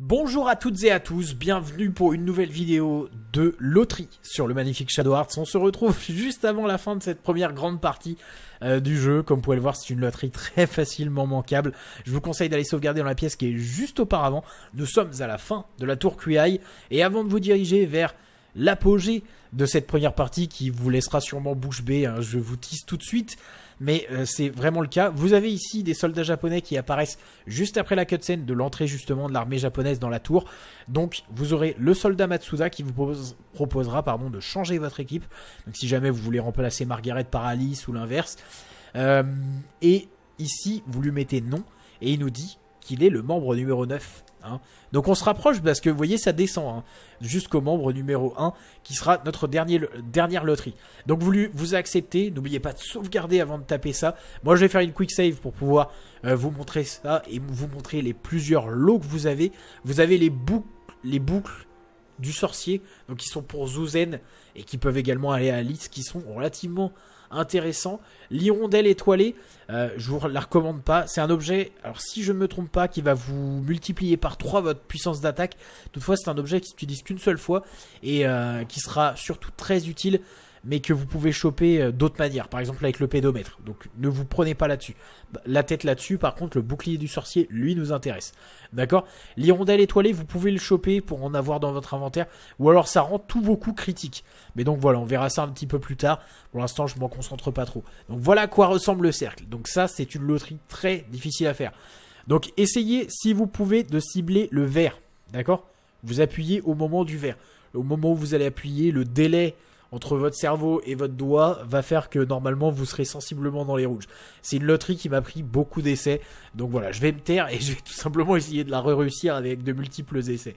Bonjour à toutes et à tous, bienvenue pour une nouvelle vidéo de loterie sur le magnifique Shadow Arts. On se retrouve juste avant la fin de cette première grande partie euh, du jeu. Comme vous pouvez le voir, c'est une loterie très facilement manquable. Je vous conseille d'aller sauvegarder dans la pièce qui est juste auparavant. Nous sommes à la fin de la tour QI et avant de vous diriger vers l'apogée de cette première partie qui vous laissera sûrement bouche bée, hein, je vous tisse tout de suite, mais euh, c'est vraiment le cas. Vous avez ici des soldats japonais qui apparaissent juste après la cutscene de l'entrée justement de l'armée japonaise dans la tour. Donc vous aurez le soldat Matsuda qui vous proposera pardon, de changer votre équipe, donc si jamais vous voulez remplacer Margaret par Alice ou l'inverse. Euh, et ici, vous lui mettez non et il nous dit qu'il est le membre numéro 9 Hein. Donc on se rapproche parce que vous voyez ça descend hein, jusqu'au membre numéro 1 qui sera notre dernier, dernière loterie. Donc vous, vous acceptez, n'oubliez pas de sauvegarder avant de taper ça. Moi je vais faire une quick save pour pouvoir euh, vous montrer ça et vous montrer les plusieurs lots que vous avez. Vous avez les boucles, les boucles du sorcier, donc qui sont pour Zuzen et qui peuvent également aller à Alice, qui sont relativement intéressant. L'hirondelle étoilée, euh, je vous la recommande pas. C'est un objet, alors si je ne me trompe pas, qui va vous multiplier par 3 votre puissance d'attaque. Toutefois, c'est un objet qui s'utilise qu'une seule fois et euh, qui sera surtout très utile mais que vous pouvez choper euh, d'autres manières, par exemple avec le pédomètre. Donc ne vous prenez pas là-dessus. La tête là-dessus, par contre, le bouclier du sorcier, lui, nous intéresse. D'accord L'hirondelle étoilée, vous pouvez le choper pour en avoir dans votre inventaire, ou alors ça rend tous vos coups critiques. Mais donc voilà, on verra ça un petit peu plus tard. Pour l'instant, je m'en concentre pas trop. Donc voilà à quoi ressemble le cercle. Donc ça, c'est une loterie très difficile à faire. Donc essayez, si vous pouvez, de cibler le vert. D'accord Vous appuyez au moment du vert. Au moment où vous allez appuyer, le délai entre votre cerveau et votre doigt va faire que normalement vous serez sensiblement dans les rouges. C'est une loterie qui m'a pris beaucoup d'essais. Donc voilà, je vais me taire et je vais tout simplement essayer de la réussir avec de multiples essais.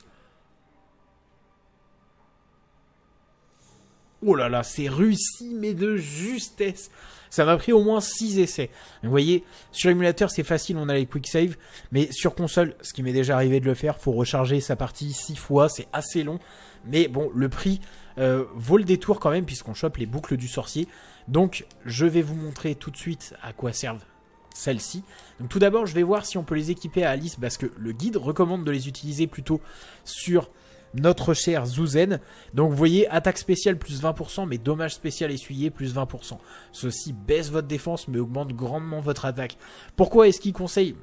oh là là, c'est réussi, mais de justesse. Ça m'a pris au moins 6 essais. Vous voyez, sur émulateur, c'est facile, on a les quick save, mais sur console, ce qui m'est déjà arrivé de le faire, faut recharger sa partie 6 fois, c'est assez long. Mais bon, le prix euh, vaut le détour quand même, puisqu'on chope les boucles du sorcier. Donc, je vais vous montrer tout de suite à quoi servent celles ci Donc tout d'abord, je vais voir si on peut les équiper à Alice parce que le guide recommande de les utiliser plutôt sur notre cher Zouzen, Donc vous voyez, attaque spéciale plus 20%, mais dommage spécial essuyé plus 20%. Ceci baisse votre défense, mais augmente grandement votre attaque. Pourquoi est-ce qu'il conseille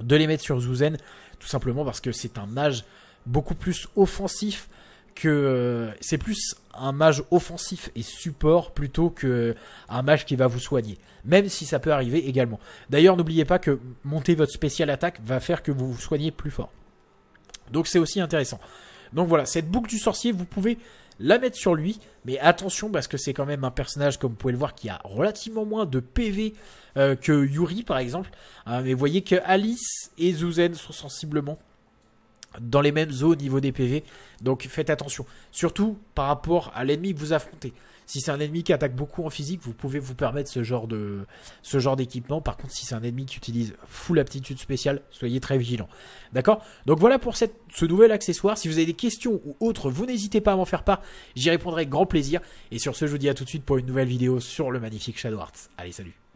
de les mettre sur Zouzen Tout simplement parce que c'est un mage beaucoup plus offensif que euh, c'est plus un mage offensif et support plutôt que un mage qui va vous soigner. Même si ça peut arriver également. D'ailleurs, n'oubliez pas que monter votre spécial attaque va faire que vous vous soignez plus fort. Donc c'est aussi intéressant. Donc voilà, cette boucle du sorcier, vous pouvez la mettre sur lui, mais attention parce que c'est quand même un personnage, comme vous pouvez le voir, qui a relativement moins de PV euh, que Yuri par exemple. Hein, mais mais voyez que Alice et Zuzen sont sensiblement dans les mêmes zones au niveau des PV. Donc faites attention. Surtout par rapport à l'ennemi que vous affrontez. Si c'est un ennemi qui attaque beaucoup en physique, vous pouvez vous permettre ce genre de ce genre d'équipement. Par contre, si c'est un ennemi qui utilise full aptitude spéciale, soyez très vigilant. D'accord Donc voilà pour ce nouvel accessoire. Si vous avez des questions ou autres, vous n'hésitez pas à m'en faire part. J'y répondrai avec grand plaisir. Et sur ce, je vous dis à tout de suite pour une nouvelle vidéo sur le magnifique Shadow Arts. Allez, salut